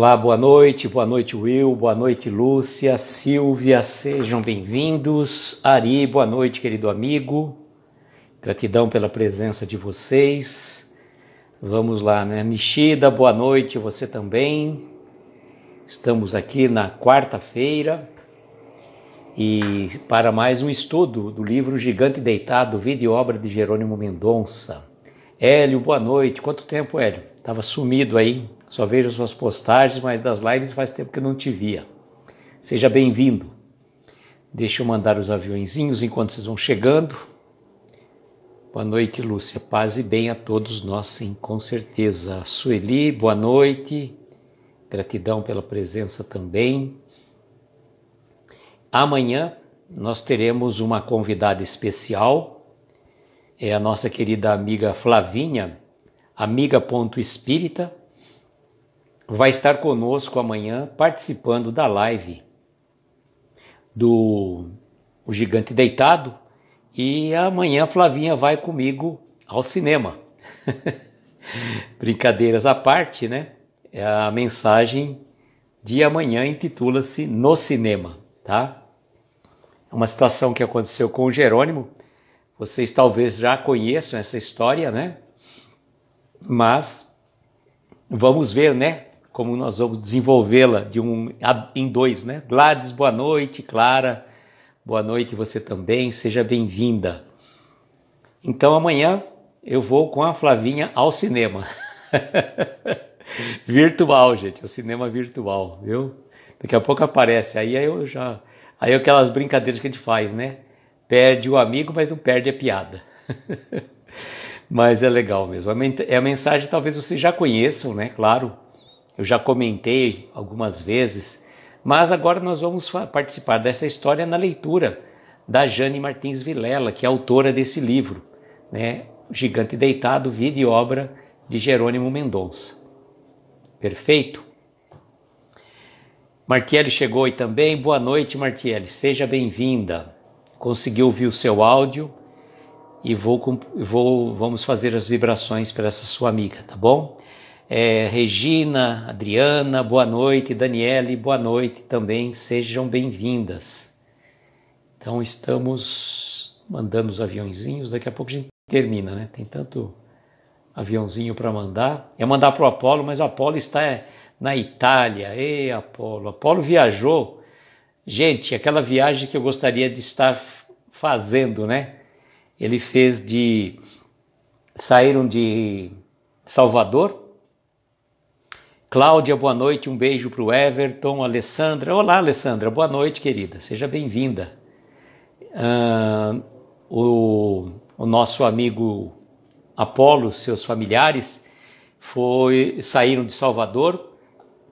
Olá, boa noite, boa noite, Will, boa noite, Lúcia, Silvia, sejam bem-vindos. Ari, boa noite, querido amigo. Gratidão pela presença de vocês. Vamos lá, né? Mexida, boa noite, você também. Estamos aqui na quarta-feira e para mais um estudo do livro Gigante Deitado, Vida e Obra de Jerônimo Mendonça. Hélio, boa noite. Quanto tempo, Hélio? Estava sumido aí. Só vejo suas postagens, mas das lives faz tempo que eu não te via. Seja bem-vindo. Deixa eu mandar os aviõezinhos enquanto vocês vão chegando. Boa noite, Lúcia. Paz e bem a todos nós, sim, com certeza. Sueli, boa noite. Gratidão pela presença também. Amanhã nós teremos uma convidada especial. É a nossa querida amiga Flavinha, amiga.espírita vai estar conosco amanhã participando da live do O Gigante Deitado. E amanhã Flavinha vai comigo ao cinema. Brincadeiras à parte, né? É a mensagem de amanhã intitula-se No Cinema, tá? É uma situação que aconteceu com o Jerônimo. Vocês talvez já conheçam essa história, né? Mas vamos ver, né? como nós vamos desenvolvê-la de um em dois, né? Gladys, boa noite, Clara, boa noite você também, seja bem-vinda. Então amanhã eu vou com a Flavinha ao cinema. virtual, gente, é o cinema virtual, viu? Daqui a pouco aparece, aí eu já, aí aquelas brincadeiras que a gente faz, né? Perde o amigo, mas não perde a piada. mas é legal mesmo. É a mensagem talvez vocês já conheçam, né? Claro eu já comentei algumas vezes, mas agora nós vamos participar dessa história na leitura da Jane Martins Vilela, que é autora desse livro, né? Gigante Deitado, Vida e Obra de Jerônimo Mendonça. Perfeito? Martiele chegou e também. Boa noite, Martiele. Seja bem-vinda. Consegui ouvir o seu áudio e vou, vou, vamos fazer as vibrações para essa sua amiga, tá bom? É, Regina, Adriana, boa noite. Daniele, boa noite também. Sejam bem-vindas. Então, estamos mandando os aviãozinhos. Daqui a pouco a gente termina, né? Tem tanto aviãozinho para mandar. É mandar para o Apolo, mas o Apolo está é, na Itália. Ei, Apolo. Apolo viajou. Gente, aquela viagem que eu gostaria de estar fazendo, né? Ele fez de. Saíram de Salvador Cláudia, boa noite, um beijo para o Everton, Alessandra. Olá, Alessandra, boa noite, querida, seja bem-vinda. Uh, o, o, nosso amigo Apolo, seus familiares, foi, saíram de Salvador,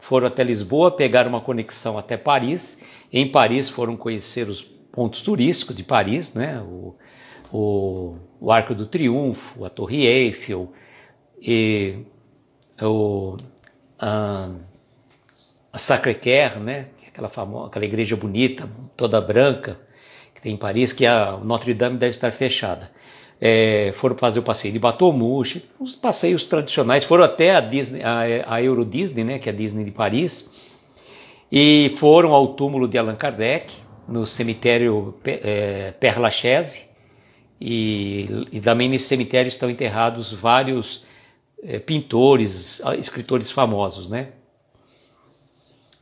foram até Lisboa, pegaram uma conexão até Paris. Em Paris foram conhecer os pontos turísticos de Paris, né? o, o, o Arco do Triunfo, a Torre Eiffel, e o ah, a, a Sacré-Cœur, né? É aquela, famosa, aquela igreja bonita, toda branca, que tem em Paris, que a Notre Dame deve estar fechada. É, foram fazer o passeio de Batomuche, os passeios tradicionais, foram até a, Disney, a, a Euro Disney, né, que é a Disney de Paris, e foram ao túmulo de Allan Kardec, no cemitério é, Père Lachaise, e, e também nesse cemitério estão enterrados vários é, pintores, ah, escritores famosos, né?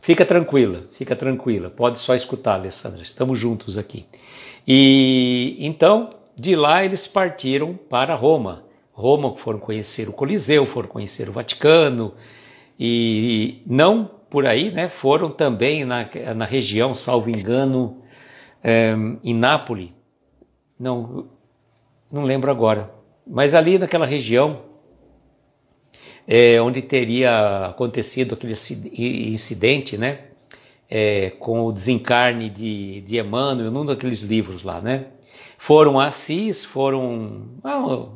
Fica tranquila, fica tranquila, pode só escutar, Alessandra, estamos juntos aqui. E então, de lá eles partiram para Roma. Roma foram conhecer o Coliseu, foram conhecer o Vaticano, e não por aí, né? Foram também na, na região, salvo engano, é, em Nápoles, não, não lembro agora, mas ali naquela região é, onde teria acontecido aquele incidente, né? É, com o desencarne de, de Emmanuel, num daqueles livros lá, né? Foram Assis, foram ah, um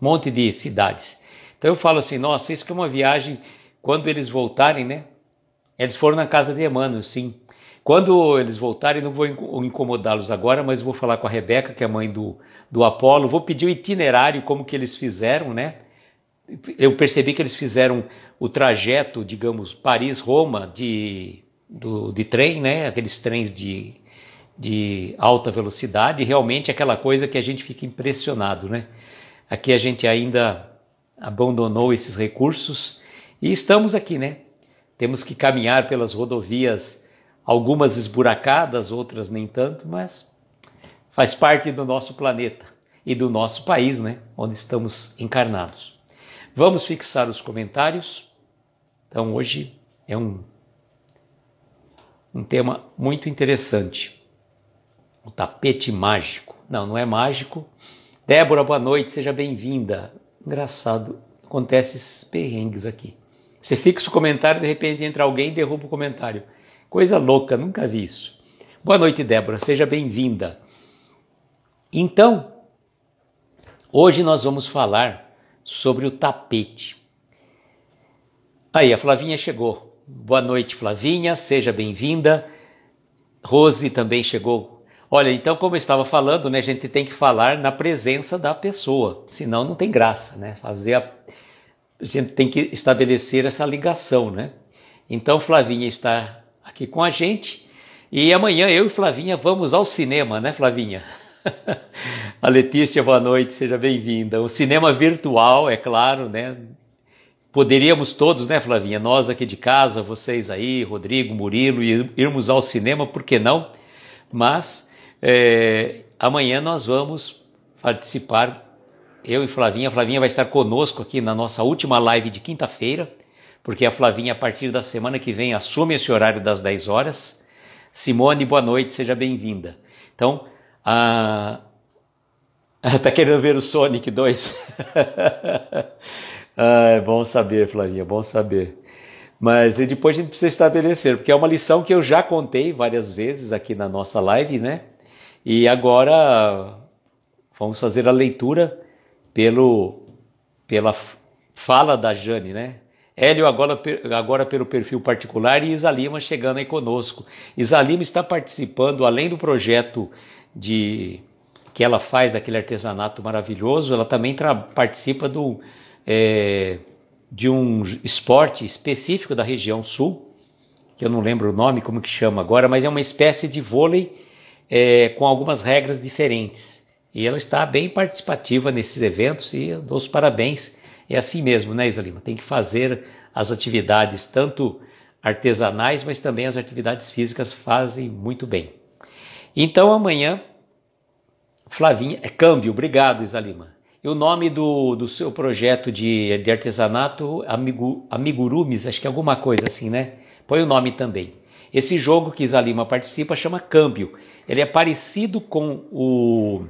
monte de cidades. Então eu falo assim, nossa, isso que é uma viagem, quando eles voltarem, né? Eles foram na casa de Emmanuel, sim. Quando eles voltarem, não vou incomodá-los agora, mas vou falar com a Rebeca, que é a mãe do, do Apolo, vou pedir o itinerário, como que eles fizeram, né? eu percebi que eles fizeram o trajeto, digamos, Paris-Roma de, de trem, né? Aqueles trens de, de alta velocidade, realmente aquela coisa que a gente fica impressionado, né? Aqui a gente ainda abandonou esses recursos e estamos aqui, né? Temos que caminhar pelas rodovias, algumas esburacadas, outras nem tanto, mas faz parte do nosso planeta e do nosso país, né? Onde estamos encarnados. Vamos fixar os comentários. Então hoje é um, um tema muito interessante. O tapete mágico. Não, não é mágico. Débora, boa noite, seja bem-vinda. Engraçado, acontece esses perrengues aqui. Você fixa o comentário, de repente entra alguém e derruba o comentário. Coisa louca, nunca vi isso. Boa noite, Débora, seja bem-vinda. Então, hoje nós vamos falar sobre o tapete. Aí, a Flavinha chegou. Boa noite, Flavinha, seja bem-vinda. Rose também chegou. Olha, então, como eu estava falando, né, a gente tem que falar na presença da pessoa, senão não tem graça, né? Fazer a... a gente tem que estabelecer essa ligação, né? Então, Flavinha está aqui com a gente. E amanhã eu e Flavinha vamos ao cinema, né, Flavinha? A Letícia, boa noite, seja bem-vinda. O cinema virtual, é claro, né? Poderíamos todos, né, Flavinha? Nós aqui de casa, vocês aí, Rodrigo, Murilo, irmos ao cinema, por que não? Mas é, amanhã nós vamos participar, eu e Flavinha. A Flavinha vai estar conosco aqui na nossa última live de quinta-feira, porque a Flavinha, a partir da semana que vem, assume esse horário das 10 horas. Simone, boa noite, seja bem-vinda. Então, ah, tá querendo ver o Sonic 2? ah, é bom saber, Flavinha, é bom saber. Mas e depois a gente precisa estabelecer, porque é uma lição que eu já contei várias vezes aqui na nossa live, né? E agora vamos fazer a leitura pelo, pela fala da Jane, né? Hélio agora, agora pelo perfil particular e Isalima chegando aí conosco. Isalima está participando, além do projeto de que ela faz daquele artesanato maravilhoso, ela também participa do, é, de um esporte específico da região sul, que eu não lembro o nome, como que chama agora, mas é uma espécie de vôlei é, com algumas regras diferentes. E ela está bem participativa nesses eventos e eu dou os parabéns. É assim mesmo, né, Isa Lima? Tem que fazer as atividades, tanto artesanais, mas também as atividades físicas fazem muito bem. Então amanhã, Flavinha, é câmbio, obrigado Isalima. E o nome do, do seu projeto de, de artesanato, amigurumes, Amigurumis, acho que é alguma coisa assim, né? Põe o nome também. Esse jogo que Isalima participa chama câmbio. Ele é parecido com o,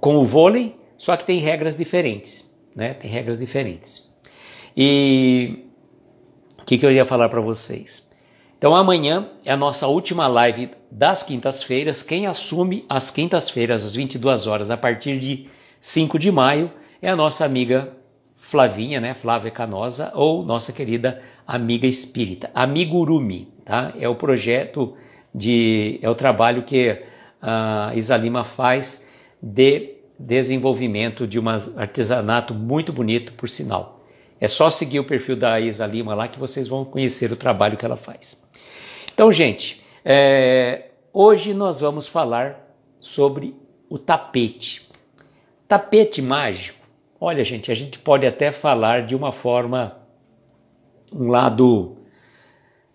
com o vôlei, só que tem regras diferentes, né? Tem regras diferentes. E o que, que eu ia falar para vocês? Então amanhã é a nossa última live das quintas-feiras. Quem assume as quintas-feiras às 22 horas a partir de 5 de maio é a nossa amiga Flavinha, né, Flávia Canosa, ou nossa querida amiga espírita, Amigurumi, tá? É o projeto de é o trabalho que a Isalima faz de desenvolvimento de um artesanato muito bonito, por sinal. É só seguir o perfil da Isa Lima lá que vocês vão conhecer o trabalho que ela faz. Então, gente, é, hoje nós vamos falar sobre o tapete. Tapete mágico. Olha, gente, a gente pode até falar de uma forma, um lado,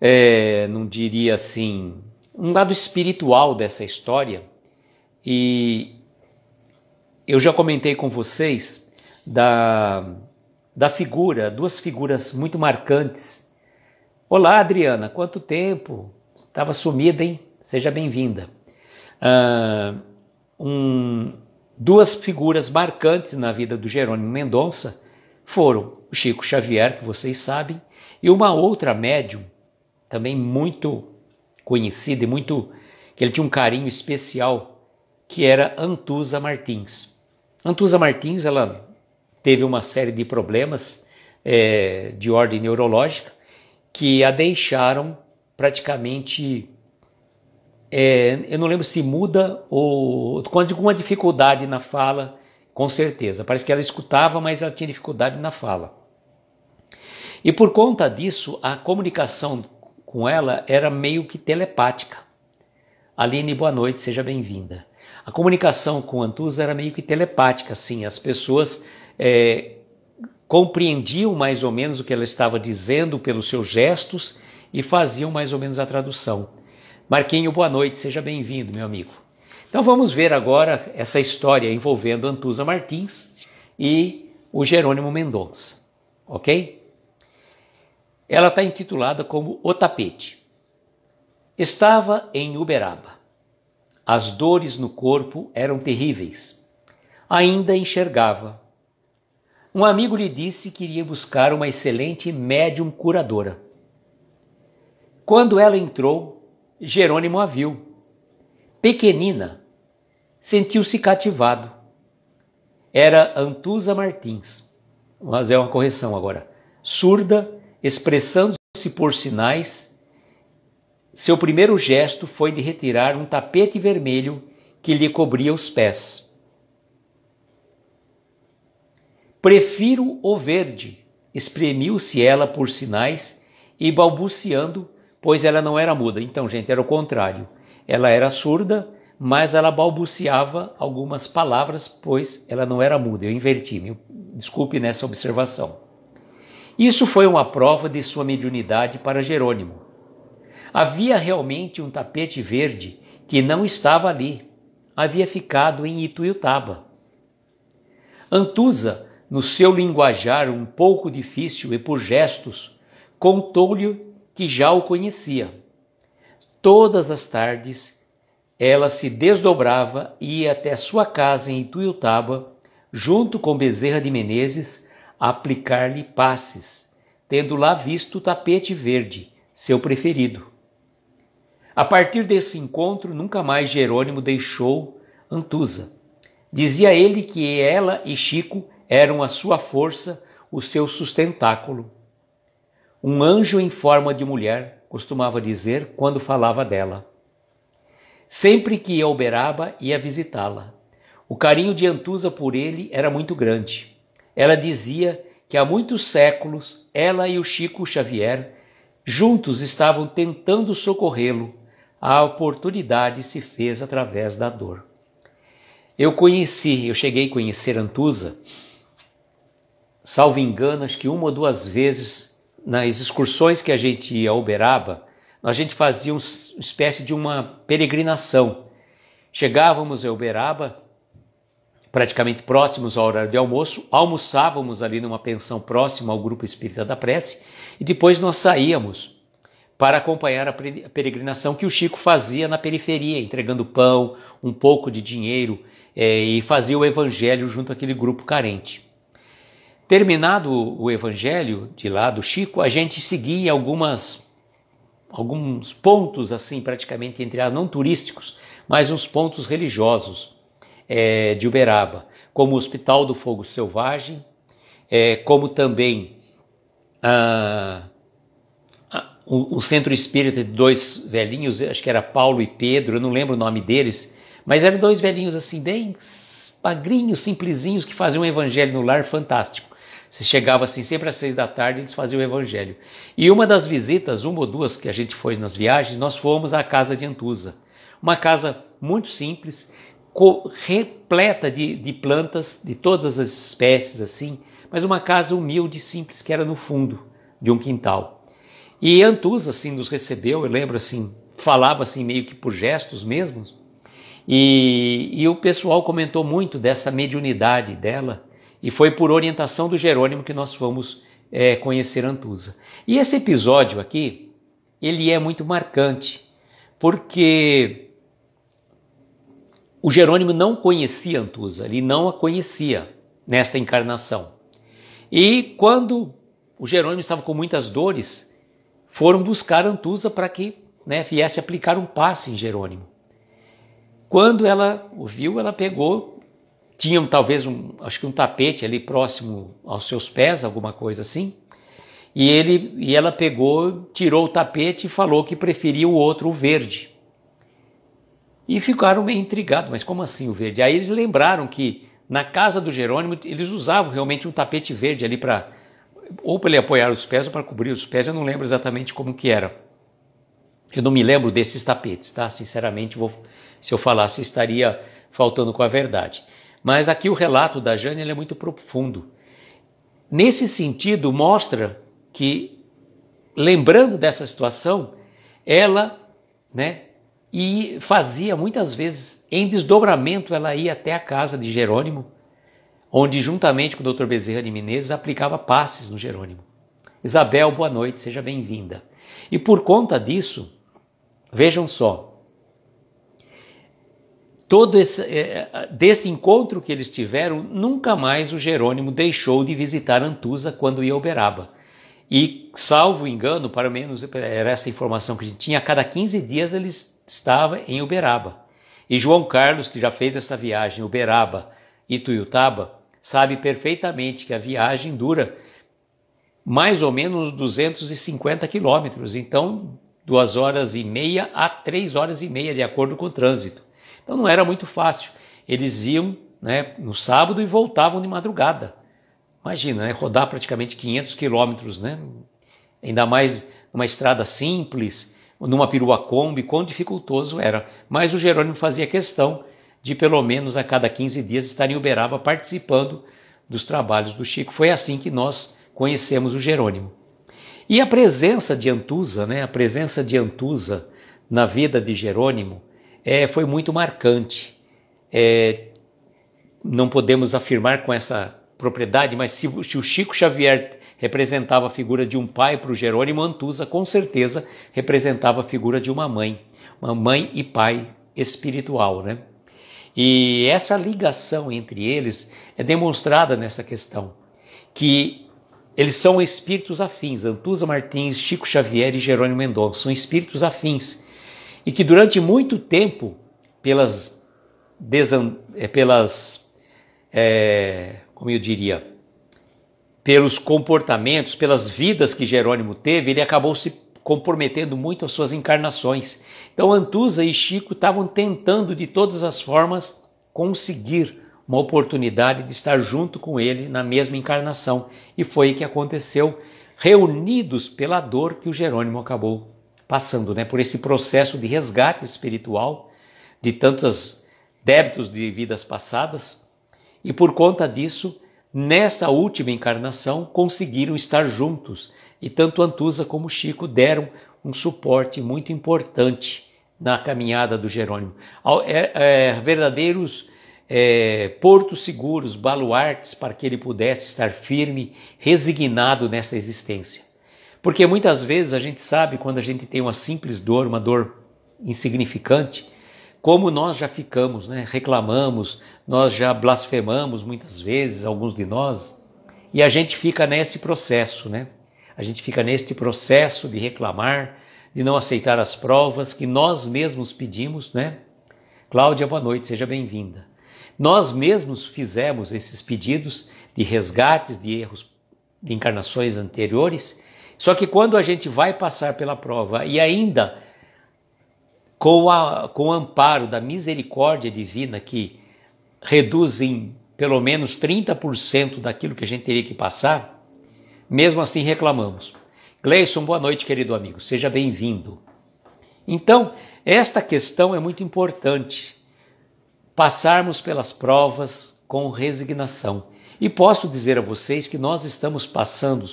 é, não diria assim, um lado espiritual dessa história. E eu já comentei com vocês da, da figura, duas figuras muito marcantes. Olá, Adriana, quanto tempo? Estava sumida, hein? Seja bem-vinda. Uh, um, duas figuras marcantes na vida do Jerônimo Mendonça foram o Chico Xavier, que vocês sabem, e uma outra médium, também muito conhecida e muito que ele tinha um carinho especial, que era Antusa Martins. Antusa Martins, ela teve uma série de problemas é, de ordem neurológica que a deixaram praticamente. É, eu não lembro se muda ou. com alguma dificuldade na fala, com certeza. Parece que ela escutava, mas ela tinha dificuldade na fala. E por conta disso, a comunicação com ela era meio que telepática. Aline, boa noite, seja bem-vinda. A comunicação com Antusa era meio que telepática, sim as pessoas é, compreendiam mais ou menos o que ela estava dizendo pelos seus gestos e faziam mais ou menos a tradução. Marquinho, boa noite, seja bem-vindo, meu amigo. Então vamos ver agora essa história envolvendo Antusa Martins e o Jerônimo Mendonça, ok? Ela está intitulada como O Tapete. Estava em Uberaba. As dores no corpo eram terríveis. Ainda enxergava. Um amigo lhe disse que iria buscar uma excelente médium curadora. Quando ela entrou, Jerônimo a viu. Pequenina, sentiu-se cativado. Era Antusa Martins. mas fazer uma correção agora. Surda, expressando-se por sinais, seu primeiro gesto foi de retirar um tapete vermelho que lhe cobria os pés. Prefiro o verde, exprimiu se ela por sinais e balbuciando pois ela não era muda. Então, gente, era o contrário. Ela era surda, mas ela balbuciava algumas palavras, pois ela não era muda. Eu inverti, me desculpe nessa observação. Isso foi uma prova de sua mediunidade para Jerônimo. Havia realmente um tapete verde que não estava ali, havia ficado em Ituiutaba. Antusa, no seu linguajar um pouco difícil e por gestos, contou-lhe que já o conhecia. Todas as tardes, ela se desdobrava e ia até sua casa em Ituiutaba, junto com Bezerra de Menezes, aplicar-lhe passes, tendo lá visto o tapete verde, seu preferido. A partir desse encontro, nunca mais Jerônimo deixou Antusa. Dizia ele que ela e Chico eram a sua força, o seu sustentáculo um anjo em forma de mulher costumava dizer quando falava dela. Sempre que ia a Uberaba, ia visitá-la. O carinho de Antusa por ele era muito grande. Ela dizia que há muitos séculos ela e o Chico Xavier juntos estavam tentando socorrê-lo. A oportunidade se fez através da dor. Eu conheci, eu cheguei a conhecer Antusa, salvo engano, acho que uma ou duas vezes nas excursões que a gente ia a Uberaba, a gente fazia uma espécie de uma peregrinação. Chegávamos a Uberaba, praticamente próximos ao horário de almoço, almoçávamos ali numa pensão próxima ao Grupo Espírita da Prece e depois nós saíamos para acompanhar a peregrinação que o Chico fazia na periferia, entregando pão, um pouco de dinheiro é, e fazia o evangelho junto àquele grupo carente. Terminado o evangelho de lá do Chico, a gente seguia algumas alguns pontos assim praticamente entre as não turísticos, mas uns pontos religiosos é, de Uberaba, como o Hospital do Fogo Selvagem, é, como também o, o, Centro Espírita de dois velhinhos, acho que era Paulo e Pedro, eu não lembro o nome deles, mas eram dois velhinhos assim bem magrinhos, simplesinhos que faziam um evangelho no lar fantástico. Se chegava assim sempre às seis da tarde, eles faziam o evangelho. E uma das visitas, uma ou duas que a gente foi nas viagens, nós fomos à casa de Antusa. Uma casa muito simples, repleta de, de plantas de todas as espécies assim, mas uma casa humilde e simples que era no fundo de um quintal. E Antusa assim nos recebeu, eu lembro assim, falava assim meio que por gestos mesmos. E, e o pessoal comentou muito dessa mediunidade dela, e foi por orientação do Jerônimo que nós fomos é, conhecer Antusa. E esse episódio aqui, ele é muito marcante, porque o Jerônimo não conhecia Antusa, ele não a conhecia nesta encarnação. E quando o Jerônimo estava com muitas dores, foram buscar Antusa para que né, viesse aplicar um passe em Jerônimo. Quando ela ouviu, ela pegou tinham talvez um, acho que um tapete ali próximo aos seus pés, alguma coisa assim. E ele e ela pegou, tirou o tapete e falou que preferia o outro, o verde. E ficaram meio intrigados, mas como assim o verde? Aí eles lembraram que na casa do Jerônimo eles usavam realmente um tapete verde ali para ou para ele apoiar os pés ou para cobrir os pés, eu não lembro exatamente como que era. Eu não me lembro desses tapetes, tá? Sinceramente, vou, se eu falasse, estaria faltando com a verdade. Mas aqui o relato da Jane é muito profundo. Nesse sentido, mostra que, lembrando dessa situação, ela, né, e fazia muitas vezes, em desdobramento, ela ia até a casa de Jerônimo, onde, juntamente com o Dr. Bezerra de Menezes, aplicava passes no Jerônimo. Isabel, boa noite, seja bem-vinda. E por conta disso, vejam só, todo esse, é, é, desse encontro que eles tiveram, nunca mais o Jerônimo deixou de visitar Antusa quando ia a Uberaba. E, salvo engano, para menos era essa informação que a gente tinha, a cada 15 dias ele estava em Uberaba. E João Carlos, que já fez essa viagem Uberaba e Tuiutaba, sabe perfeitamente que a viagem dura mais ou menos 250 quilômetros, então duas horas e meia a três horas e meia, de acordo com o trânsito. Então não era muito fácil. Eles iam né, no sábado e voltavam de madrugada. Imagina, né, rodar praticamente 500 quilômetros, né? ainda mais numa estrada simples, numa perua Kombi, quão dificultoso era. Mas o Jerônimo fazia questão de pelo menos a cada 15 dias estar em Uberaba participando dos trabalhos do Chico. Foi assim que nós conhecemos o Jerônimo. E a presença de Antusa, né, a presença de Antusa na vida de Jerônimo, é, foi muito marcante. É, não podemos afirmar com essa propriedade, mas se, se o Chico Xavier representava a figura de um pai para o Jerônimo Antusa, com certeza representava a figura de uma mãe, uma mãe e pai espiritual, né? E essa ligação entre eles é demonstrada nessa questão, que eles são espíritos afins. Antusa Martins, Chico Xavier e Jerônimo Mendonça são espíritos afins e que durante muito tempo, pelas, desan, é, pelas é, como eu diria, pelos comportamentos, pelas vidas que Jerônimo teve, ele acabou se comprometendo muito as suas encarnações. Então Antusa e Chico estavam tentando de todas as formas conseguir uma oportunidade de estar junto com ele na mesma encarnação. E foi o que aconteceu, reunidos pela dor que o Jerônimo acabou passando né, por esse processo de resgate espiritual de tantos débitos de vidas passadas e por conta disso, nessa última encarnação, conseguiram estar juntos e tanto Antusa como Chico deram um suporte muito importante na caminhada do Jerônimo. É, é, verdadeiros é, portos seguros, baluartes para que ele pudesse estar firme, resignado nessa existência. Porque muitas vezes a gente sabe quando a gente tem uma simples dor, uma dor insignificante, como nós já ficamos, né? reclamamos, nós já blasfemamos muitas vezes, alguns de nós, e a gente fica nesse processo, né? A gente fica neste processo de reclamar, de não aceitar as provas que nós mesmos pedimos, né? Cláudia, boa noite, seja bem-vinda. Nós mesmos fizemos esses pedidos de resgates de erros de encarnações anteriores só que quando a gente vai passar pela prova e ainda com, a, com o amparo da misericórdia divina que reduz em pelo menos 30% daquilo que a gente teria que passar, mesmo assim reclamamos. Gleison, boa noite, querido amigo, seja bem-vindo. Então, esta questão é muito importante. Passarmos pelas provas com resignação. E posso dizer a vocês que nós estamos passando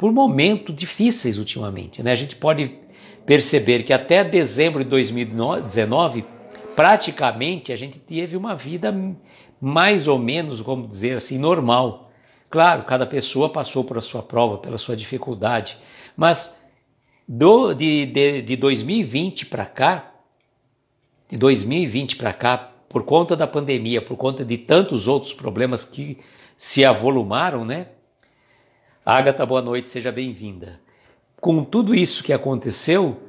por momentos difíceis ultimamente. Né? A gente pode perceber que até dezembro de 2019, praticamente a gente teve uma vida mais ou menos, como dizer assim, normal. Claro, cada pessoa passou pela sua prova, pela sua dificuldade, mas do, de, de, de 2020 para cá, de 2020 para cá, por conta da pandemia, por conta de tantos outros problemas que se avolumaram, né? Agatha, boa noite, seja bem-vinda. Com tudo isso que aconteceu,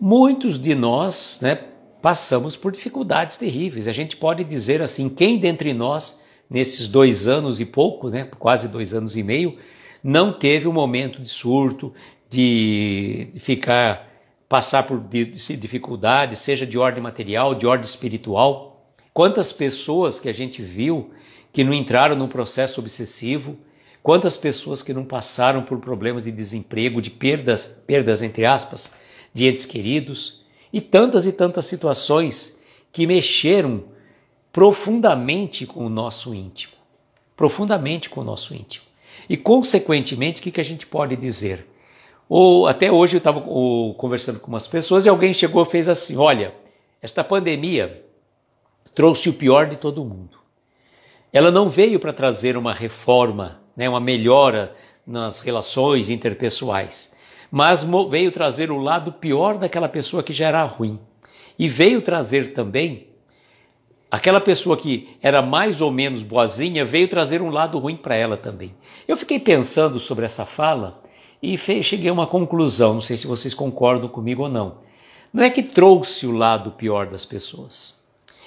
muitos de nós né, passamos por dificuldades terríveis. A gente pode dizer assim: quem dentre nós, nesses dois anos e pouco, né, quase dois anos e meio, não teve um momento de surto, de ficar passar por dificuldades, seja de ordem material, de ordem espiritual. Quantas pessoas que a gente viu que não entraram num processo obsessivo, Quantas pessoas que não passaram por problemas de desemprego, de perdas, perdas entre aspas, de entes queridos, e tantas e tantas situações que mexeram profundamente com o nosso íntimo. Profundamente com o nosso íntimo. E, consequentemente, o que, a gente pode dizer? Ou até hoje eu estava conversando com umas pessoas e alguém chegou e fez assim: olha, esta pandemia trouxe o pior de todo mundo. Ela não veio para trazer uma reforma né, uma melhora nas relações interpessoais. Mas veio trazer o lado pior daquela pessoa que já era ruim. E veio trazer também aquela pessoa que era mais ou menos boazinha, veio trazer um lado ruim para ela também. Eu fiquei pensando sobre essa fala e cheguei a uma conclusão, não sei se vocês concordam comigo ou não. Não é que trouxe o lado pior das pessoas,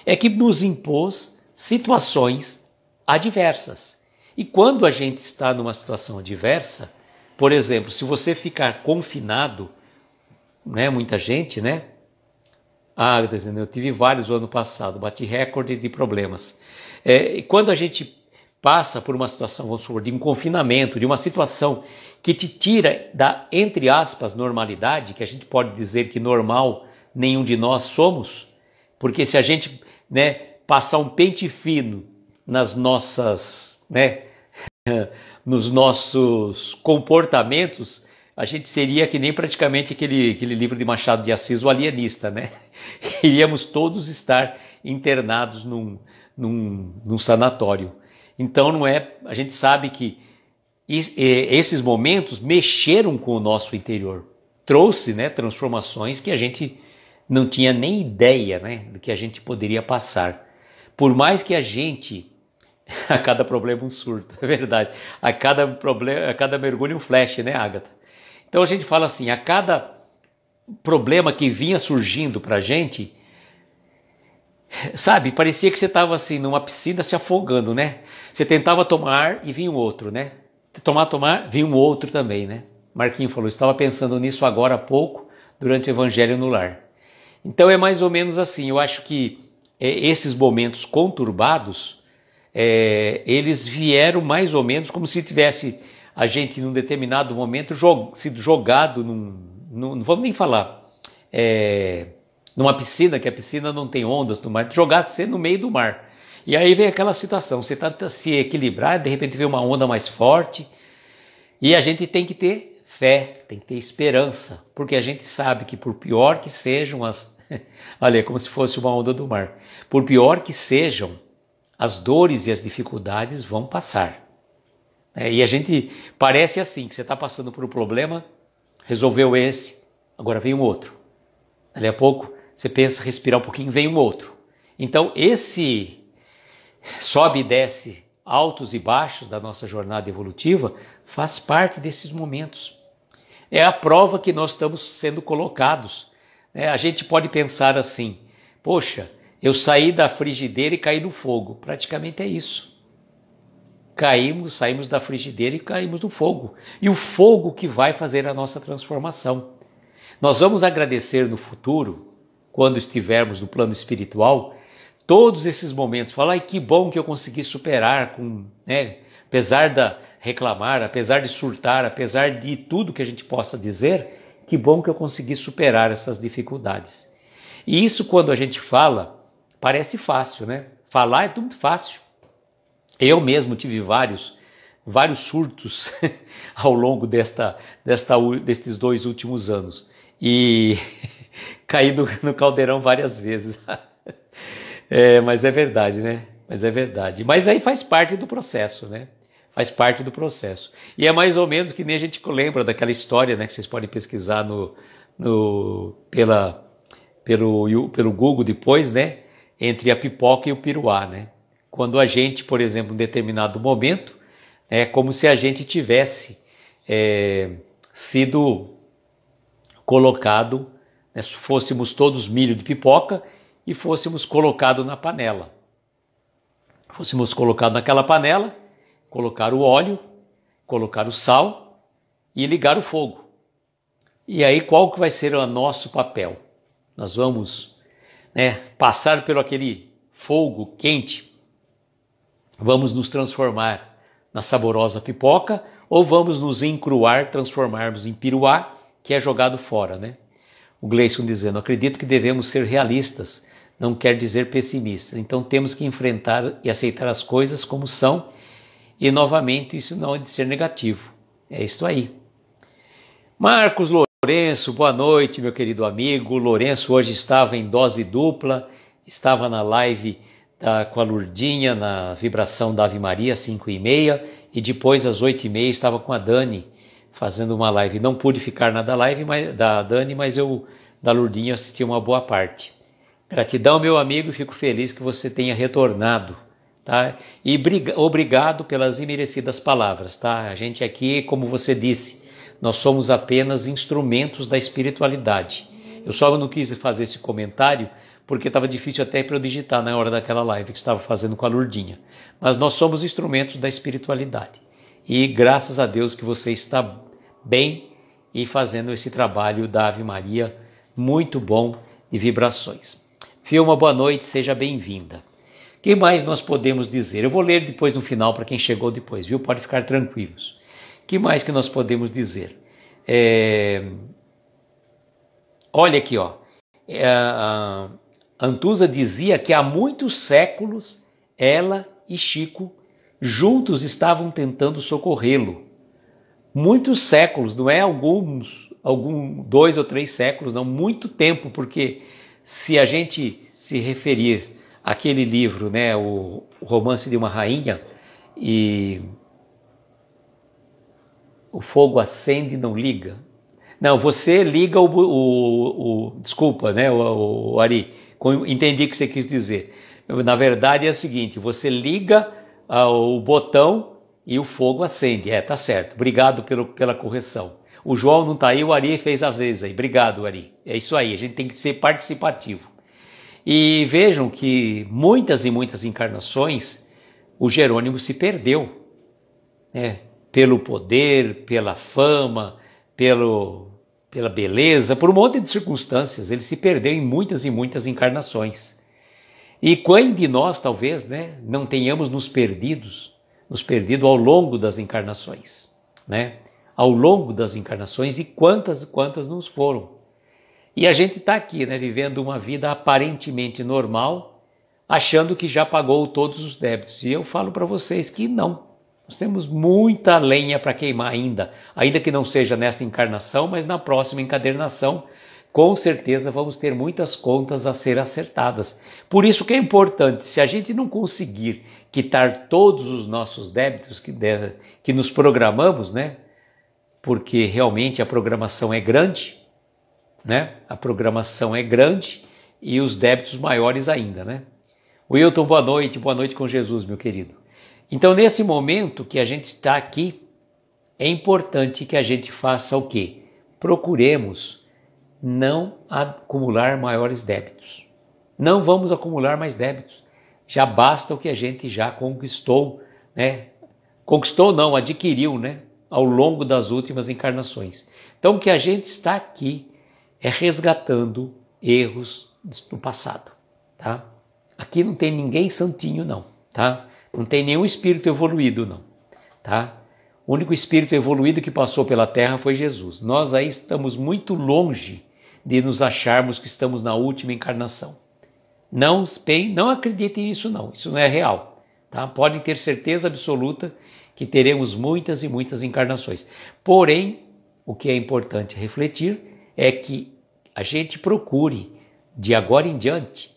é que nos impôs situações adversas. E quando a gente está numa situação adversa, por exemplo, se você ficar confinado, né, muita gente, né? Ah, eu tive vários o ano passado, bati recorde de problemas. É, quando a gente passa por uma situação, vamos supor, de um confinamento, de uma situação que te tira da, entre aspas, normalidade, que a gente pode dizer que normal nenhum de nós somos, porque se a gente né, passar um pente fino nas nossas né, nos nossos comportamentos, a gente seria que nem praticamente aquele, aquele livro de Machado de Assis, o alienista, né? Iríamos todos estar internados num, num, num sanatório. Então não é, a gente sabe que esses momentos mexeram com o nosso interior, trouxe né, transformações que a gente não tinha nem ideia né, do que a gente poderia passar. Por mais que a gente A cada problema um surto, é verdade. A cada problema, a cada mergulho um flash, né, Agatha? Então a gente fala assim, a cada problema que vinha surgindo para gente, sabe, parecia que você estava assim numa piscina se afogando, né? Você tentava tomar e vinha um outro, né? Tomar, tomar, vinha um outro também, né? Marquinho falou, estava pensando nisso agora há pouco, durante o Evangelho no Lar. Então é mais ou menos assim, eu acho que é, esses momentos conturbados é, eles vieram mais ou menos como se tivesse a gente, num determinado momento, jog, sido jogado num, num, Não vamos nem falar. É, numa piscina, que a piscina não tem ondas, no mar, jogar você no meio do mar. E aí vem aquela situação, você está se equilibrar, de repente vem uma onda mais forte, e a gente tem que ter fé, tem que ter esperança, porque a gente sabe que por pior que sejam as. Olha, é como se fosse uma onda do mar. Por pior que sejam as dores e as dificuldades vão passar. É, e a gente parece assim, que você está passando por um problema, resolveu esse, agora vem um outro. Dali a pouco você pensa respirar um pouquinho, vem um outro. Então esse sobe e desce, altos e baixos da nossa jornada evolutiva, faz parte desses momentos. É a prova que nós estamos sendo colocados. É, a gente pode pensar assim, poxa, eu saí da frigideira e caí no fogo. Praticamente é isso. Caímos, saímos da frigideira e caímos no fogo. E o fogo que vai fazer a nossa transformação. Nós vamos agradecer no futuro, quando estivermos no plano espiritual, todos esses momentos. Falar, que bom que eu consegui superar, com, né, apesar de reclamar, apesar de surtar, apesar de tudo que a gente possa dizer, que bom que eu consegui superar essas dificuldades. E isso, quando a gente fala, parece fácil, né? Falar é tudo muito fácil. Eu mesmo tive vários, vários surtos ao longo desta, desta, destes dois últimos anos e caí no, no, caldeirão várias vezes. é, mas é verdade, né? Mas é verdade. Mas aí faz parte do processo, né? Faz parte do processo. E é mais ou menos que nem a gente lembra daquela história, né? Que vocês podem pesquisar no, no pela, pelo, pelo Google depois, né? entre a pipoca e o piruá, né? Quando a gente, por exemplo, em determinado momento, é como se a gente tivesse é, sido colocado, né, se fôssemos todos milho de pipoca e fôssemos colocado na panela. Fôssemos colocado naquela panela, colocar o óleo, colocar o sal e ligar o fogo. E aí qual que vai ser o nosso papel? Nós vamos né, passar pelo aquele fogo quente, vamos nos transformar na saborosa pipoca ou vamos nos encruar, transformarmos em piruá, que é jogado fora, né? O Gleison dizendo: "Acredito que devemos ser realistas, não quer dizer pessimistas. Então temos que enfrentar e aceitar as coisas como são, e novamente isso não é de ser negativo. É isso aí." Marcos Lourenço Lourenço, boa noite, meu querido amigo. Lourenço hoje estava em dose dupla, estava na live da, com a Lurdinha, na vibração da Ave Maria, às 5 e meia, e depois às 8 e meia estava com a Dani, fazendo uma live. Não pude ficar na da live mas, da Dani, mas eu, da Lurdinha, assisti uma boa parte. Gratidão, meu amigo, fico feliz que você tenha retornado. Tá? E briga, obrigado pelas imerecidas palavras, tá? A gente aqui, como você disse, nós somos apenas instrumentos da espiritualidade. Eu só não quis fazer esse comentário porque estava difícil até para eu digitar na hora daquela live que estava fazendo com a Lurdinha. Mas nós somos instrumentos da espiritualidade. E graças a Deus que você está bem e fazendo esse trabalho da Ave Maria muito bom de vibrações. Filma, boa noite, seja bem-vinda. O que mais nós podemos dizer? Eu vou ler depois no final para quem chegou depois, viu? Pode ficar tranquilos que mais que nós podemos dizer? É... Olha aqui, ó. É, a Antusa dizia que há muitos séculos ela e Chico juntos estavam tentando socorrê-lo. Muitos séculos, não é alguns, algum dois ou três séculos, não, muito tempo, porque se a gente se referir àquele livro, né, o Romance de uma Rainha, e o fogo acende e não liga. Não, você liga o, o, o desculpa, né, o, o, Ari, entendi o que você quis dizer. Na verdade é o seguinte, você liga ah, o botão e o fogo acende. É, tá certo. Obrigado pelo, pela correção. O João não está aí, o Ari fez a vez aí. Obrigado, Ari. É isso aí, a gente tem que ser participativo. E vejam que muitas e muitas encarnações o Jerônimo se perdeu. É, pelo poder, pela fama, pelo, pela beleza, por um monte de circunstâncias. Ele se perdeu em muitas e muitas encarnações. E quem de nós, talvez, né, não tenhamos nos perdidos, nos perdido ao longo das encarnações, né? Ao longo das encarnações e quantas quantas nos foram. E a gente está aqui, né, vivendo uma vida aparentemente normal, achando que já pagou todos os débitos. E eu falo para vocês que não. Nós temos muita lenha para queimar ainda, ainda que não seja nesta encarnação, mas na próxima encadernação, com certeza vamos ter muitas contas a ser acertadas. Por isso que é importante, se a gente não conseguir quitar todos os nossos débitos que, de, que nos programamos, né? Porque realmente a programação é grande, né? A programação é grande e os débitos maiores ainda, né? Wilton, boa noite, boa noite com Jesus, meu querido. Então, nesse momento que a gente está aqui, é importante que a gente faça o quê? Procuremos não acumular maiores débitos. Não vamos acumular mais débitos. Já basta o que a gente já conquistou, né? Conquistou não, adquiriu, né? Ao longo das últimas encarnações. Então, o que a gente está aqui é resgatando erros do passado, tá? Aqui não tem ninguém santinho não, tá? Não tem nenhum espírito evoluído, não. Tá? O único espírito evoluído que passou pela terra foi Jesus. Nós aí estamos muito longe de nos acharmos que estamos na última encarnação. Não, não acreditem nisso não, isso não é real. Tá? Podem ter certeza absoluta que teremos muitas e muitas encarnações. Porém, o que é importante refletir é que a gente procure, de agora em diante,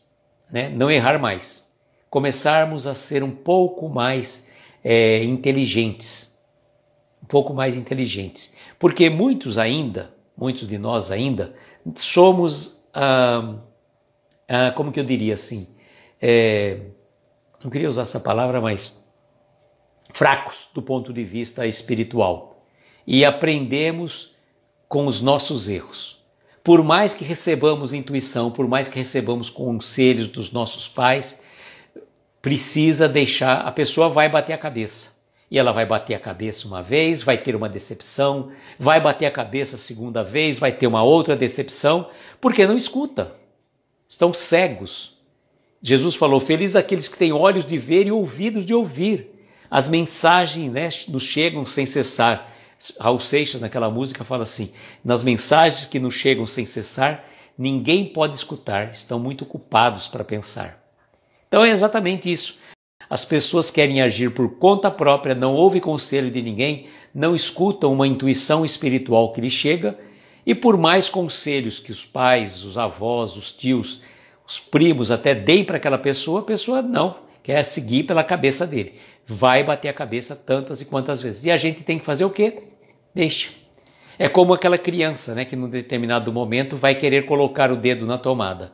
né, não errar mais começarmos a ser um pouco mais é, inteligentes. Um pouco mais inteligentes. Porque muitos ainda, muitos de nós ainda, somos, ah, ah, como que eu diria assim, é, não queria usar essa palavra, mas fracos do ponto de vista espiritual. E aprendemos com os nossos erros. Por mais que recebamos intuição, por mais que recebamos conselhos dos nossos pais, precisa deixar, a pessoa vai bater a cabeça. E ela vai bater a cabeça uma vez, vai ter uma decepção, vai bater a cabeça a segunda vez, vai ter uma outra decepção, porque não escuta. Estão cegos. Jesus falou: Feliz aqueles que têm olhos de ver e ouvidos de ouvir. As mensagens né, nos chegam sem cessar. Raul Seixas, naquela música, fala assim: Nas mensagens que nos chegam sem cessar, ninguém pode escutar, estão muito ocupados para pensar. Então é exatamente isso. As pessoas querem agir por conta própria, não ouvem conselho de ninguém, não escutam uma intuição espiritual que lhe chega, e por mais conselhos que os pais, os avós, os tios, os primos até deem para aquela pessoa, a pessoa não quer seguir pela cabeça dele. Vai bater a cabeça tantas e quantas vezes. E a gente tem que fazer o quê? Deixa. É como aquela criança, né, que num determinado momento vai querer colocar o dedo na tomada.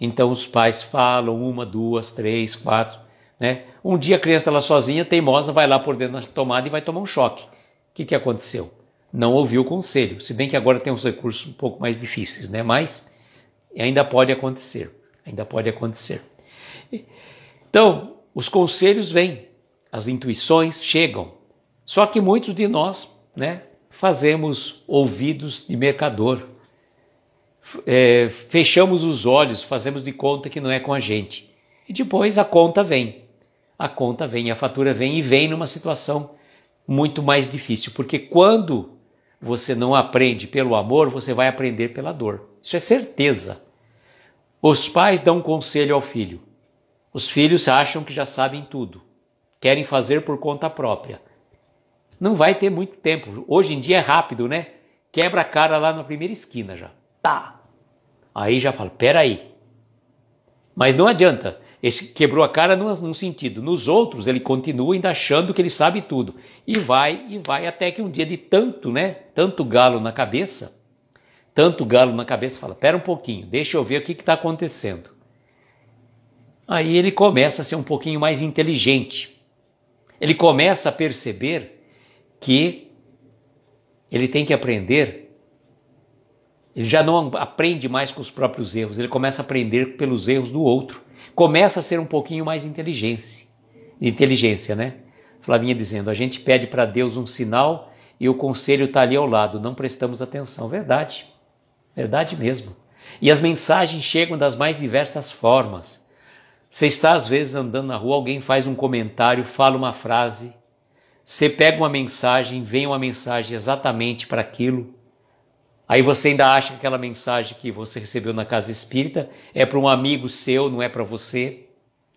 Então os pais falam uma, duas, três, quatro, né? Um dia a criança está lá sozinha, teimosa, vai lá por dentro da tomada e vai tomar um choque. O que, que aconteceu? Não ouviu o conselho, se bem que agora tem uns recursos um pouco mais difíceis, né? Mas ainda pode acontecer, ainda pode acontecer. Então, os conselhos vêm, as intuições chegam. Só que muitos de nós, né, fazemos ouvidos de mercador, é, fechamos os olhos, fazemos de conta que não é com a gente. E depois a conta vem. A conta vem, a fatura vem e vem numa situação muito mais difícil, porque quando você não aprende pelo amor, você vai aprender pela dor. Isso é certeza. Os pais dão conselho ao filho. Os filhos acham que já sabem tudo, querem fazer por conta própria. Não vai ter muito tempo. Hoje em dia é rápido, né? Quebra a cara lá na primeira esquina já. Tá, Aí já fala, peraí. Mas não adianta, esse quebrou a cara num, num sentido. Nos outros, ele continua ainda achando que ele sabe tudo. E vai, e vai, até que um dia de tanto, né? Tanto galo na cabeça, tanto galo na cabeça, fala, pera um pouquinho, deixa eu ver o que está acontecendo. Aí ele começa a ser um pouquinho mais inteligente. Ele começa a perceber que ele tem que aprender ele já não aprende mais com os próprios erros, ele começa a aprender pelos erros do outro. Começa a ser um pouquinho mais inteligência. Inteligência, né? Flavinha dizendo: a gente pede para Deus um sinal e o conselho está ali ao lado, não prestamos atenção. Verdade, verdade mesmo. E as mensagens chegam das mais diversas formas. Você está às vezes andando na rua, alguém faz um comentário, fala uma frase, você pega uma mensagem, vem uma mensagem exatamente para aquilo. Aí você ainda acha que aquela mensagem que você recebeu na casa espírita é para um amigo seu, não é para você.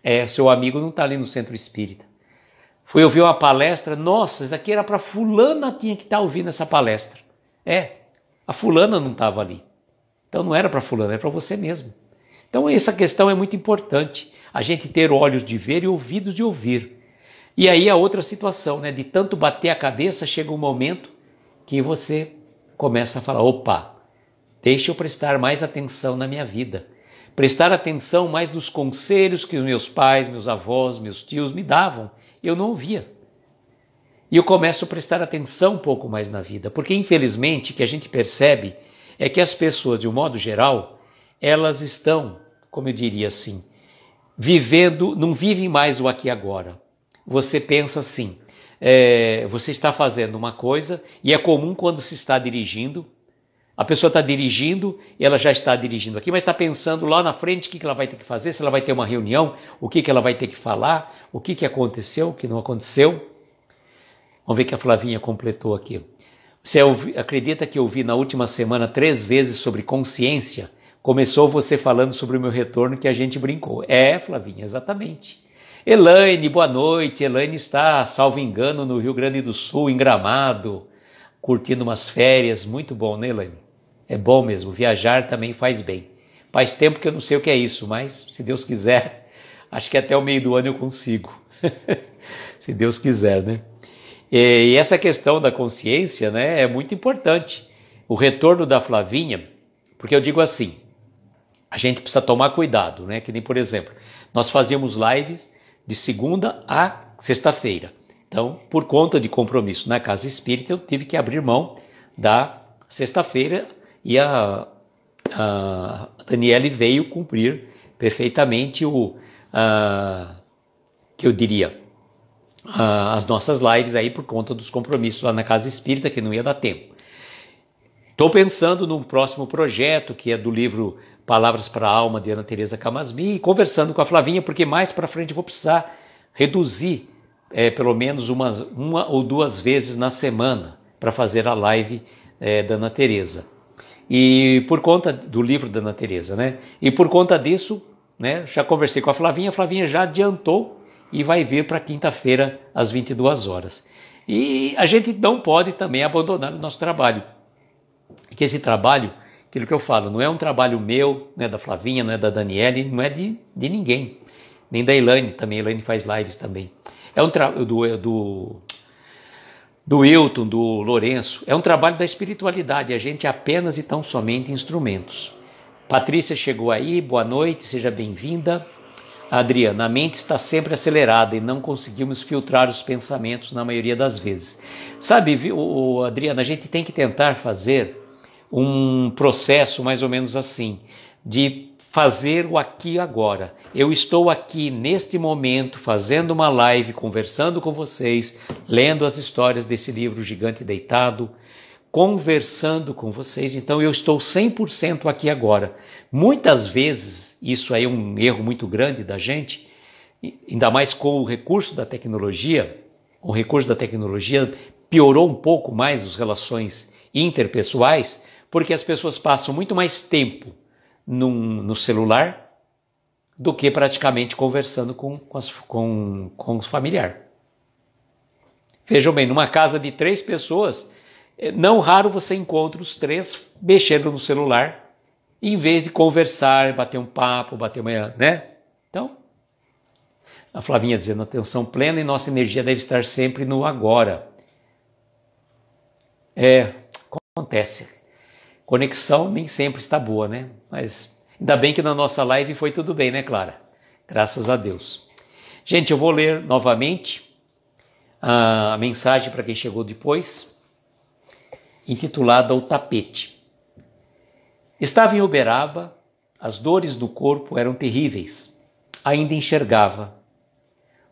É, seu amigo não está ali no centro espírita. Fui ouvir uma palestra, nossa, isso daqui era para fulana tinha que estar tá ouvindo essa palestra. É, a fulana não estava ali. Então não era para fulana, é para você mesmo. Então essa questão é muito importante, a gente ter olhos de ver e ouvidos de ouvir. E aí a é outra situação, né, de tanto bater a cabeça, chega um momento que você começa a falar: opa, deixa eu prestar mais atenção na minha vida. Prestar atenção mais nos conselhos que os meus pais, meus avós, meus tios me davam. Eu não ouvia. E eu começo a prestar atenção um pouco mais na vida, porque infelizmente o que a gente percebe é que as pessoas, de um modo geral, elas estão, como eu diria assim, vivendo, não vivem mais o aqui e agora. Você pensa assim: é, você está fazendo uma coisa, e é comum quando se está dirigindo, a pessoa está dirigindo e ela já está dirigindo aqui, mas está pensando lá na frente o que, que ela vai ter que fazer, se ela vai ter uma reunião, o que, que ela vai ter que falar, o que, que aconteceu, o que não aconteceu. Vamos ver que a Flavinha completou aqui. Você acredita que eu vi na última semana três vezes sobre consciência? Começou você falando sobre o meu retorno que a gente brincou. É, Flavinha, exatamente. Elaine, boa noite. Elaine está, salvo engano, no Rio Grande do Sul, em Gramado, curtindo umas férias. Muito bom, né, Elaine? É bom mesmo. Viajar também faz bem. Faz tempo que eu não sei o que é isso, mas se Deus quiser, acho que até o meio do ano eu consigo. se Deus quiser, né? E essa questão da consciência né, é muito importante. O retorno da Flavinha, porque eu digo assim, a gente precisa tomar cuidado, né? Que nem, por exemplo, nós fazíamos lives de segunda a sexta-feira. Então, por conta de compromisso na casa espírita, eu tive que abrir mão da sexta-feira e a, a Daniele veio cumprir perfeitamente o a, que eu diria a, as nossas lives aí por conta dos compromissos lá na casa espírita que não ia dar tempo. Estou pensando num próximo projeto que é do livro Palavras para a Alma de Ana Teresa Camasmi e conversando com a Flavinha, porque mais para frente eu vou precisar reduzir é, pelo menos uma ou duas vezes na semana para fazer a live é, da Ana Teresa. E por conta do livro da Ana Teresa, né? E por conta disso, né, já conversei com a Flavinha, a Flavinha já adiantou e vai vir para quinta-feira às 22 horas. E a gente não pode também abandonar o nosso trabalho. Que esse trabalho aquilo que eu falo, não é um trabalho meu, não é da Flavinha, não é da Daniele, não é de, de ninguém, nem da Elaine também, a Elaine faz lives também. É um trabalho do, é do, do Hilton, do Lourenço, é um trabalho da espiritualidade, a gente é apenas e tão somente instrumentos. Patrícia chegou aí, boa noite, seja bem-vinda. Adriana, a mente está sempre acelerada e não conseguimos filtrar os pensamentos na maioria das vezes. Sabe, viu, Adriana, a gente tem que tentar fazer um processo mais ou menos assim, de fazer o aqui agora. Eu estou aqui neste momento fazendo uma live, conversando com vocês, lendo as histórias desse livro Gigante Deitado, conversando com vocês, então eu estou 100% aqui agora. Muitas vezes, isso aí é um erro muito grande da gente, ainda mais com o recurso da tecnologia, o recurso da tecnologia piorou um pouco mais as relações interpessoais, porque as pessoas passam muito mais tempo num, no celular do que praticamente conversando com, com, as, com, com o familiar. Vejam bem, numa casa de três pessoas, eh, não raro você encontra os três mexendo no celular em vez de conversar, bater um papo, bater uma. né? Então, a Flavinha dizendo atenção plena e nossa energia deve estar sempre no agora. É, acontece. Conexão nem sempre está boa, né? Mas ainda bem que na nossa live foi tudo bem, né, Clara? Graças a Deus. Gente, eu vou ler novamente a mensagem para quem chegou depois, intitulada O Tapete. Estava em Uberaba, as dores do corpo eram terríveis, ainda enxergava.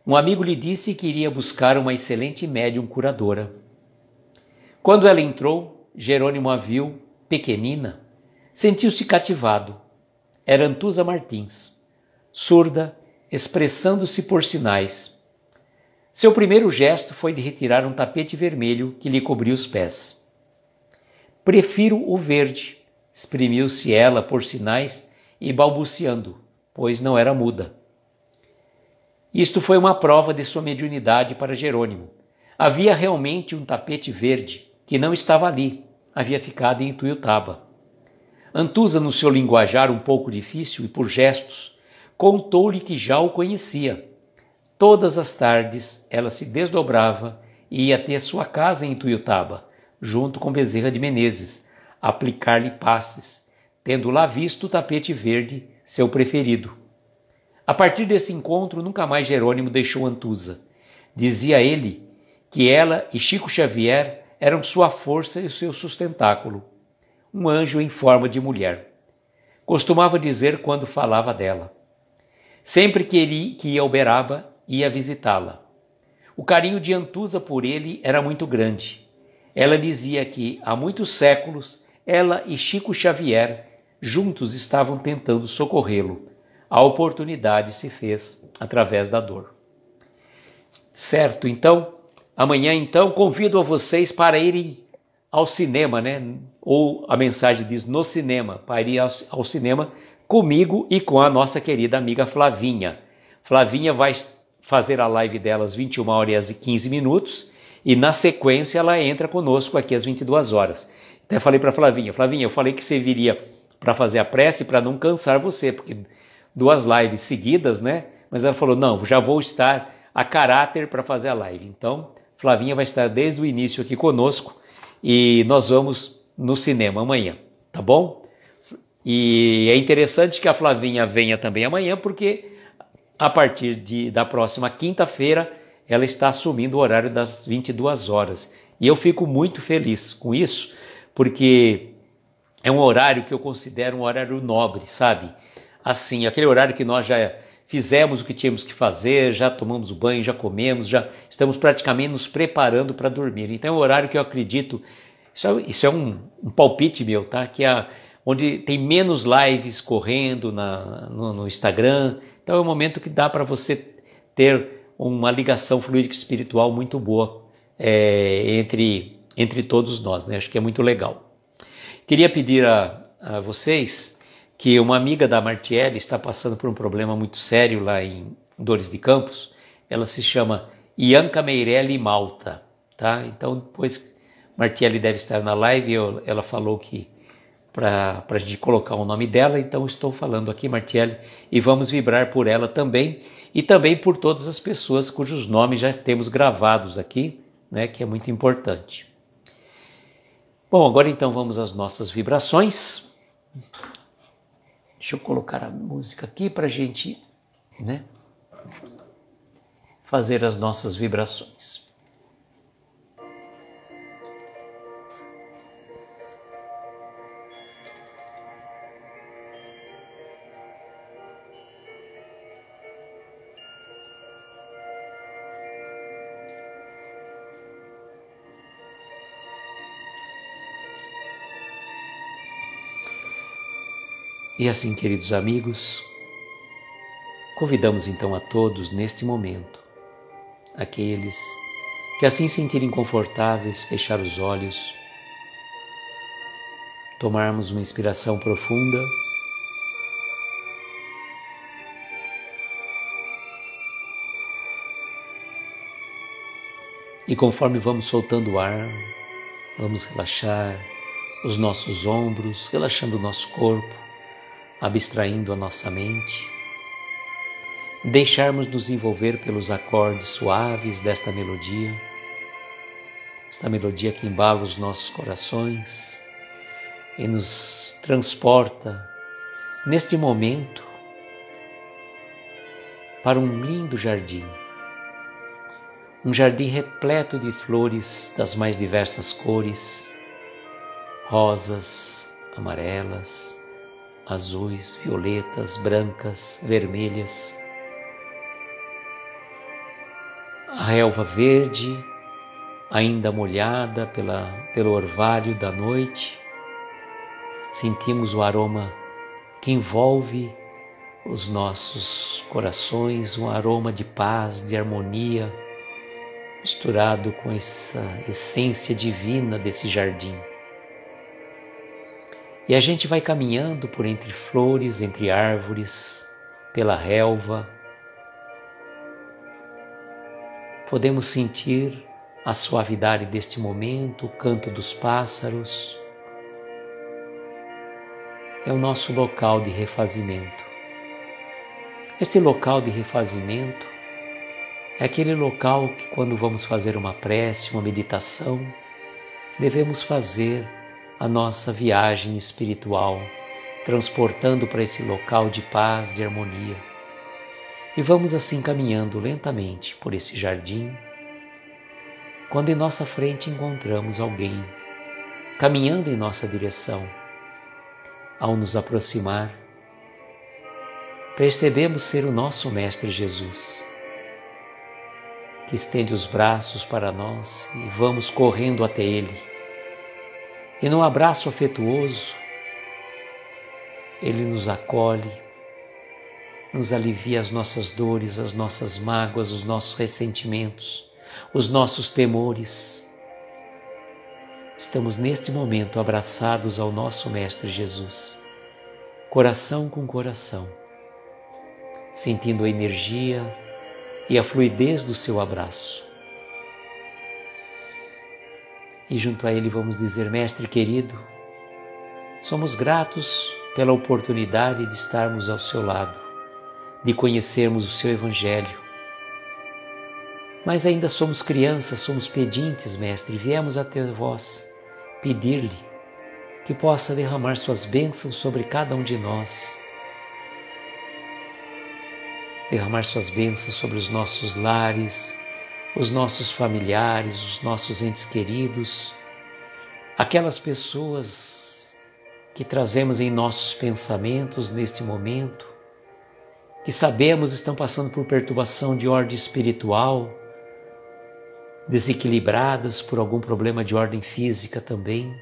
Um amigo lhe disse que iria buscar uma excelente médium curadora. Quando ela entrou, Jerônimo a viu pequenina, sentiu-se cativado. Era Antusa Martins, surda, expressando-se por sinais. Seu primeiro gesto foi de retirar um tapete vermelho que lhe cobria os pés. Prefiro o verde, exprimiu-se ela por sinais e balbuciando, pois não era muda. Isto foi uma prova de sua mediunidade para Jerônimo. Havia realmente um tapete verde que não estava ali, havia ficado em Ituiutaba. Antusa, no seu linguajar um pouco difícil e por gestos, contou-lhe que já o conhecia. Todas as tardes ela se desdobrava e ia até sua casa em Ituiutaba, junto com Bezerra de Menezes, aplicar-lhe passes, tendo lá visto o tapete verde, seu preferido. A partir desse encontro, nunca mais Jerônimo deixou Antusa. Dizia ele que ela e Chico Xavier eram sua força e seu sustentáculo. Um anjo em forma de mulher. Costumava dizer quando falava dela. Sempre que ele que ia ao Beraba, ia visitá-la. O carinho de Antusa por ele era muito grande. Ela dizia que há muitos séculos ela e Chico Xavier juntos estavam tentando socorrê-lo. A oportunidade se fez através da dor. Certo, então, Amanhã, então, convido a vocês para irem ao cinema, né? Ou a mensagem diz no cinema, para ir ao cinema comigo e com a nossa querida amiga Flavinha. Flavinha vai fazer a live dela às 21 horas e 15 minutos e na sequência ela entra conosco aqui às 22 horas. Até falei para Flavinha, Flavinha, eu falei que você viria para fazer a prece para não cansar você, porque duas lives seguidas, né? Mas ela falou: "Não, já vou estar a caráter para fazer a live". Então, Flavinha vai estar desde o início aqui conosco e nós vamos no cinema amanhã, tá bom? E é interessante que a Flavinha venha também amanhã, porque a partir de, da próxima quinta-feira ela está assumindo o horário das 22 horas. E eu fico muito feliz com isso, porque é um horário que eu considero um horário nobre, sabe? Assim, aquele horário que nós já fizemos o que tínhamos que fazer, já tomamos o banho, já comemos, já estamos praticamente nos preparando para dormir. Então é o horário que eu acredito, isso é, isso é um, um, palpite meu, tá? Que é onde tem menos lives correndo na, no, no Instagram. Então é um momento que dá para você ter uma ligação fluídica espiritual muito boa é, entre, entre todos nós, né? Acho que é muito legal. Queria pedir a, a vocês que uma amiga da Martielli está passando por um problema muito sério lá em Dores de Campos. Ela se chama Ianca Meirelli Malta, tá? Então depois Martielli deve estar na live, eu, ela falou que para a gente colocar o nome dela, então estou falando aqui Martielli e vamos vibrar por ela também e também por todas as pessoas cujos nomes já temos gravados aqui, né, que é muito importante. Bom, agora então vamos às nossas vibrações. Deixa eu colocar a música aqui para a gente né, fazer as nossas vibrações. E assim, queridos amigos, convidamos então a todos neste momento, aqueles que assim sentirem confortáveis, fechar os olhos, tomarmos uma inspiração profunda. E conforme vamos soltando o ar, vamos relaxar os nossos ombros, relaxando o nosso corpo, abstraindo a nossa mente, deixarmos nos envolver pelos acordes suaves desta melodia, esta melodia que embala os nossos corações e nos transporta neste momento para um lindo jardim. Um jardim repleto de flores das mais diversas cores, rosas, amarelas, azuis, violetas, brancas, vermelhas. A relva verde, ainda molhada pela, pelo orvalho da noite, sentimos o aroma que envolve os nossos corações, um aroma de paz, de harmonia, misturado com essa essência divina desse jardim. E a gente vai caminhando por entre flores, entre árvores, pela relva. Podemos sentir a suavidade deste momento, o canto dos pássaros. É o nosso local de refazimento. Este local de refazimento é aquele local que, quando vamos fazer uma prece, uma meditação, devemos fazer a nossa viagem espiritual, transportando para esse local de paz, de harmonia. E vamos assim caminhando lentamente por esse jardim, quando em nossa frente encontramos alguém caminhando em nossa direção. Ao nos aproximar, percebemos ser o nosso Mestre Jesus, que estende os braços para nós e vamos correndo até Ele e num abraço afetuoso, Ele nos acolhe, nos alivia as nossas dores, as nossas mágoas, os nossos ressentimentos, os nossos temores. Estamos neste momento abraçados ao nosso Mestre Jesus, coração com coração, sentindo a energia e a fluidez do seu abraço e junto a ele vamos dizer: Mestre querido, somos gratos pela oportunidade de estarmos ao seu lado, de conhecermos o seu Evangelho. Mas ainda somos crianças, somos pedintes, Mestre, viemos até vós pedir-lhe que possa derramar suas bênçãos sobre cada um de nós, derramar suas bênçãos sobre os nossos lares, os nossos familiares, os nossos entes queridos, aquelas pessoas que trazemos em nossos pensamentos neste momento, que sabemos estão passando por perturbação de ordem espiritual, desequilibradas por algum problema de ordem física também.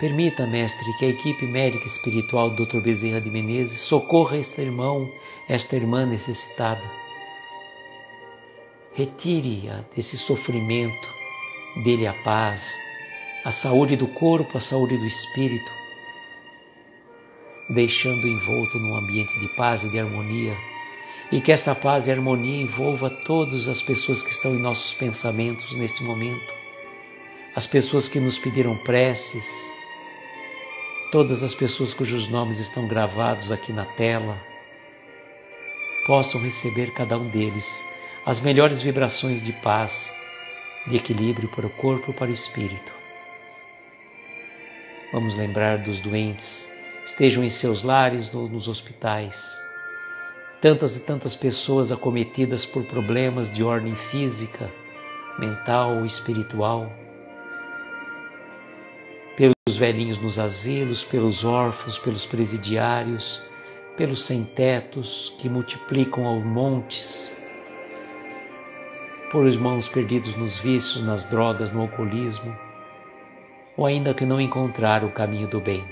Permita, mestre, que a equipe médica espiritual do Dr. Bezerra de Menezes socorra este irmão, esta irmã necessitada retire-a desse sofrimento, dele a paz, a saúde do corpo, a saúde do espírito, deixando envolto num ambiente de paz e de harmonia, e que esta paz e harmonia envolva todas as pessoas que estão em nossos pensamentos neste momento, as pessoas que nos pediram preces, todas as pessoas cujos nomes estão gravados aqui na tela, possam receber cada um deles as melhores vibrações de paz, de equilíbrio para o corpo e para o espírito. Vamos lembrar dos doentes, estejam em seus lares ou nos hospitais. Tantas e tantas pessoas acometidas por problemas de ordem física, mental ou espiritual. Pelos velhinhos nos asilos, pelos órfãos, pelos presidiários, pelos sem-tetos que multiplicam aos montes por irmãos perdidos nos vícios, nas drogas, no alcoolismo, ou ainda que não encontraram o caminho do bem.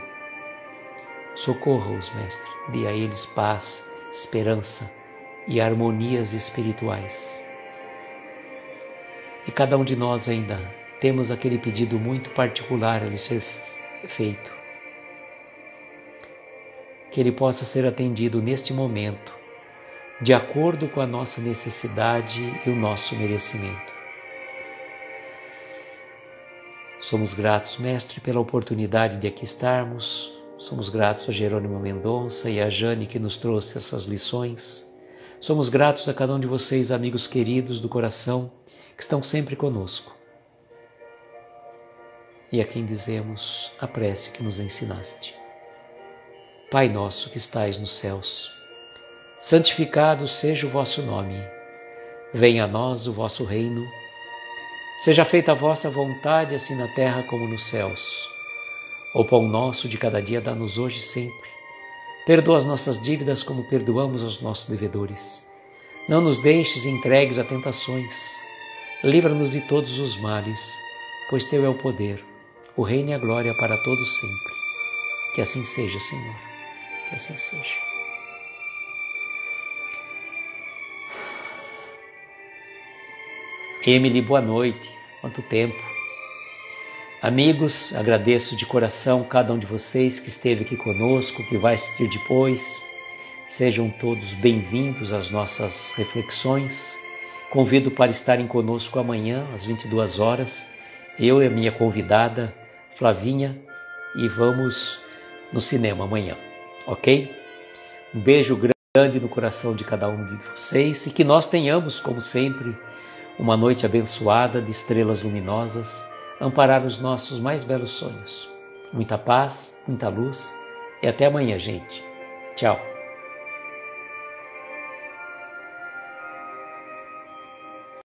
Socorra-os, Mestre, dê a eles paz, esperança e harmonias espirituais. E cada um de nós ainda temos aquele pedido muito particular a lhe ser feito. Que ele possa ser atendido neste momento de acordo com a nossa necessidade e o nosso merecimento. Somos gratos, Mestre, pela oportunidade de aqui estarmos. Somos gratos a Jerônimo Mendonça e a Jane que nos trouxe essas lições. Somos gratos a cada um de vocês, amigos queridos do coração, que estão sempre conosco. E a quem dizemos a prece que nos ensinaste. Pai nosso que estais nos céus, santificado seja o vosso nome. Venha a nós o vosso reino. Seja feita a vossa vontade, assim na terra como nos céus. O pão nosso de cada dia dá-nos hoje e sempre. Perdoa as nossas dívidas como perdoamos aos nossos devedores. Não nos deixes entregues a tentações. Livra-nos de todos os males, pois teu é o poder, o reino e a glória para todos sempre. Que assim seja, Senhor. Que assim seja. Emily, boa noite. Quanto tempo. Amigos, agradeço de coração cada um de vocês que esteve aqui conosco, que vai assistir depois. Sejam todos bem-vindos às nossas reflexões. Convido para estarem conosco amanhã, às 22 horas, eu e a minha convidada, Flavinha, e vamos no cinema amanhã, ok? Um beijo grande no coração de cada um de vocês e que nós tenhamos, como sempre, uma noite abençoada de estrelas luminosas, amparar os nossos mais belos sonhos. Muita paz, muita luz e até amanhã, gente. Tchau.